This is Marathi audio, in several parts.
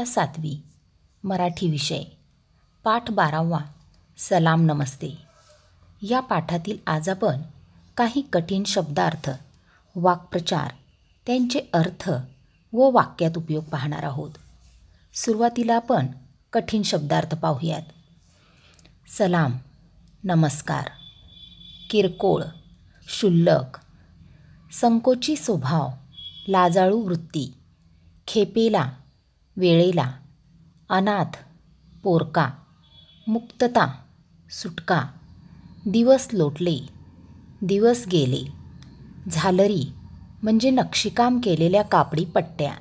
इयत्ता सातवी मराठी विषय पाठ बारावा सलाम नमस्ते या पाठातील आज आपण काही कठीण शब्दार्थ वाक्प्रचार त्यांचे अर्थ व वाक्यात उपयोग पाहणार आहोत सुरुवातीला आपण कठीण शब्दार्थ पाहूयात सलाम नमस्कार किरकोळ शुल्लक संकोची स्वभाव लाजाळू वृत्ती खेपेला वेळेला अनाथ पोरका मुक्तता सुटका दिवस लोटले दिवस गेले झालरी म्हणजे नक्षीकाम केलेल्या कापडी पट्ट्या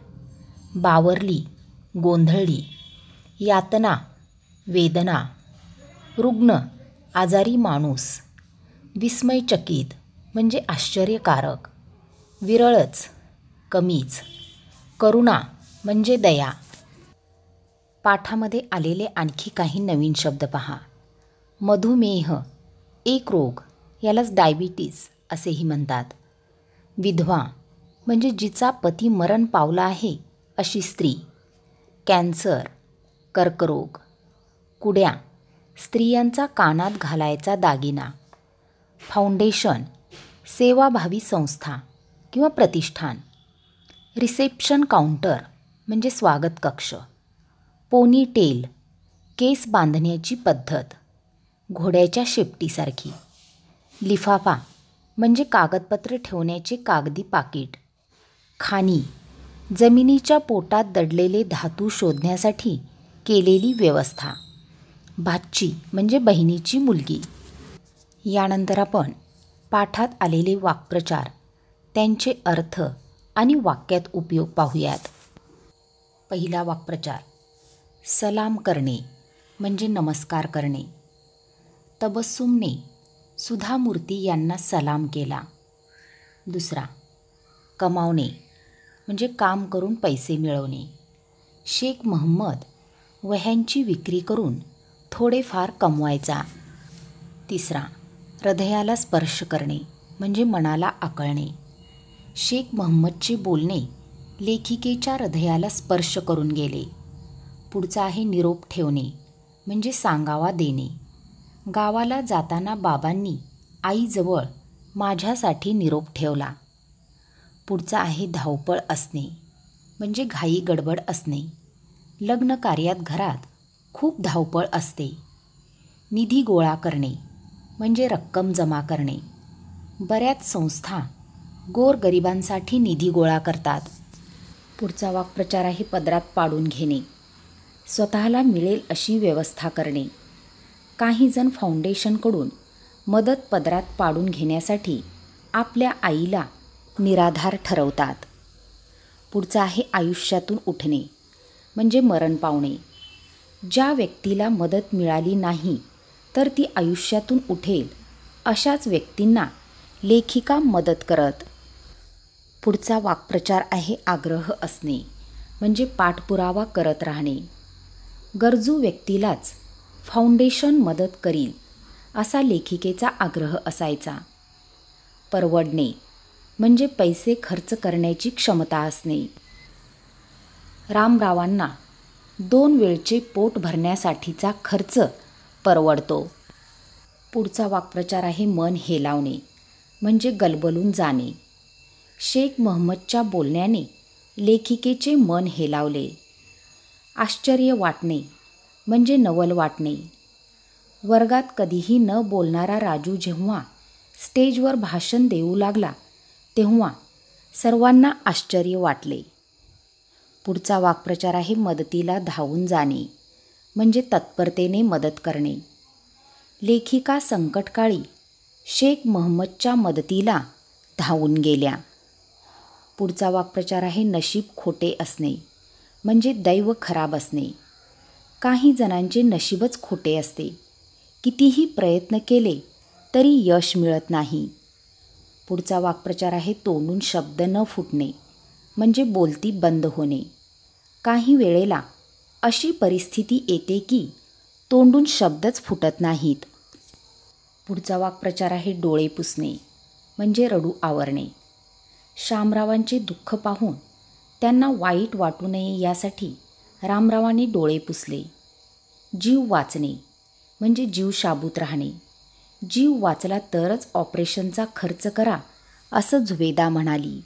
बावरली गोंधळली यातना वेदना रुग्ण आजारी माणूस विस्मयचकित म्हणजे आश्चर्यकारक विरळच कमीच करुणा म्हणजे दया पाठामध्ये आलेले आणखी काही नवीन शब्द पहा मधुमेह एक रोग यालाच डायबिटीज असेही म्हणतात विधवा म्हणजे जिचा पती मरण पावला आहे अशी स्त्री कॅन्सर कर्करोग कुड्या स्त्रियांचा कानात घालायचा दागिना फाउंडेशन सेवाभावी संस्था किंवा प्रतिष्ठान रिसेप्शन काउंटर म्हणजे स्वागत कक्ष पोनी टेल केस बांधण्याची पद्धत घोड्याच्या शेपटीसारखी लिफाफा म्हणजे कागदपत्र ठेवण्याचे कागदी पाकिट खाणी जमिनीच्या पोटात दडलेले धातू शोधण्यासाठी केलेली व्यवस्था भाची म्हणजे बहिणीची मुलगी यानंतर आपण पाठात आलेले वाक्प्रचार त्यांचे अर्थ आणि वाक्यात उपयोग पाहूयात पहिला वाक्प्रचार सलाम करणे म्हणजे नमस्कार करणे तबस्सुमने मूर्ती यांना सलाम केला दुसरा कमावणे म्हणजे काम करून पैसे मिळवणे शेख महम्मद वह्यांची विक्री करून थोडेफार कमवायचा तिसरा हृदयाला स्पर्श करणे म्हणजे मनाला आकळणे शेख महम्मदचे बोलणे लेखिकेच्या हृदयाला स्पर्श करून गेले पुढचा आहे निरोप ठेवणे म्हणजे सांगावा देणे गावाला जाताना बाबांनी आईजवळ माझ्यासाठी निरोप ठेवला पुढचा आहे धावपळ असणे म्हणजे घाई गडबड असणे लग्न कार्यात घरात खूप धावपळ असते निधी गोळा करणे म्हणजे रक्कम जमा करणे बऱ्याच संस्था गोरगरिबांसाठी निधी गोळा करतात पुढचा वाक्प्रचार आहे पदरात पाडून घेणे स्वतःला मिळेल अशी व्यवस्था करणे काहीजण फाउंडेशनकडून मदत पदरात पाडून घेण्यासाठी आपल्या आईला निराधार ठरवतात पुढचं आहे आयुष्यातून उठणे म्हणजे मरण पावणे ज्या व्यक्तीला मदत मिळाली नाही तर ती आयुष्यातून उठेल अशाच व्यक्तींना लेखिका मदत करत पुढचा वाक्प्रचार आहे आग्रह असणे म्हणजे पाठपुरावा करत राहणे गरजू व्यक्तीलाच फाउंडेशन मदत करील असा लेखिकेचा आग्रह असायचा परवडणे म्हणजे पैसे खर्च करण्याची क्षमता असणे रामरावांना दोन वेळचे पोट भरण्यासाठीचा खर्च परवडतो पुढचा वाक्प्रचार आहे मन हेलावणे म्हणजे गलबलून जाणे शेख महम्मदच्या बोलण्याने लेखिकेचे मन हेलावले आश्चर्य वाटणे म्हणजे नवल वाटणे वर्गात कधीही न बोलणारा राजू जेव्हा स्टेजवर भाषण देऊ लागला तेव्हा सर्वांना आश्चर्य वाटले पुढचा वाक्प्रचार आहे मदतीला धावून जाणे म्हणजे तत्परतेने मदत करणे लेखिका संकटकाळी शेख महम्मदच्या मदतीला धावून गेल्या पुढचा वाक्प्रचार आहे नशीब खोटे असणे म्हणजे दैव खराब असणे काही जणांचे नशीबच खोटे असते कितीही प्रयत्न केले तरी यश मिळत नाही पुढचा वाक्प्रचार आहे तोंडून शब्द न फुटणे म्हणजे बोलती बंद होणे काही वेळेला अशी परिस्थिती येते की तोंडून शब्दच फुटत नाहीत पुढचा वाक्प्रचार आहे डोळे पुसणे म्हणजे रडू आवरणे शामरावांचे दुःख पाहून त्यांना वाईट वाटू नये यासाठी रामरावाने डोळे पुसले जीव वाचणे म्हणजे जीव शाबूत राहणे जीव वाचला तरच ऑपरेशनचा खर्च करा असं झुवेदा म्हणाली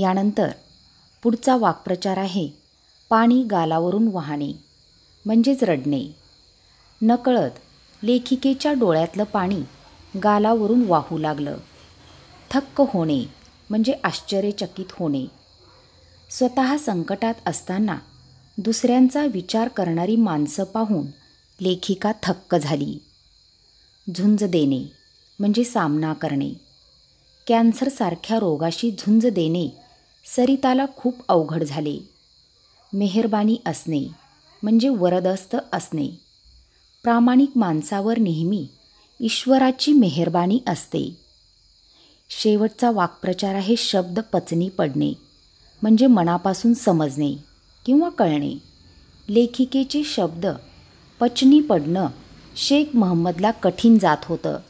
यानंतर पुढचा वाक्प्रचार आहे पाणी गालावरून वाहणे म्हणजेच रडणे नकळत लेखिकेच्या डोळ्यातलं पाणी गालावरून वाहू लागलं थक्क होणे म्हणजे आश्चर्यचकित होणे स्वत संकटात असताना दुसऱ्यांचा विचार करणारी माणसं पाहून लेखिका थक्क झाली झुंज देणे म्हणजे सामना करणे कॅन्सरसारख्या रोगाशी झुंज देणे सरिताला खूप अवघड झाले मेहरबानी असणे म्हणजे वरदस्त असणे प्रामाणिक माणसावर नेहमी ईश्वराची मेहरबानी असते शेवटचा वाक्प्रचार आहे शब्द पचनी पडणे म्हणजे मनापासून समजणे किंवा कळणे लेखिकेचे शब्द पचनी पडणं शेख महम्मदला कठीण जात होतं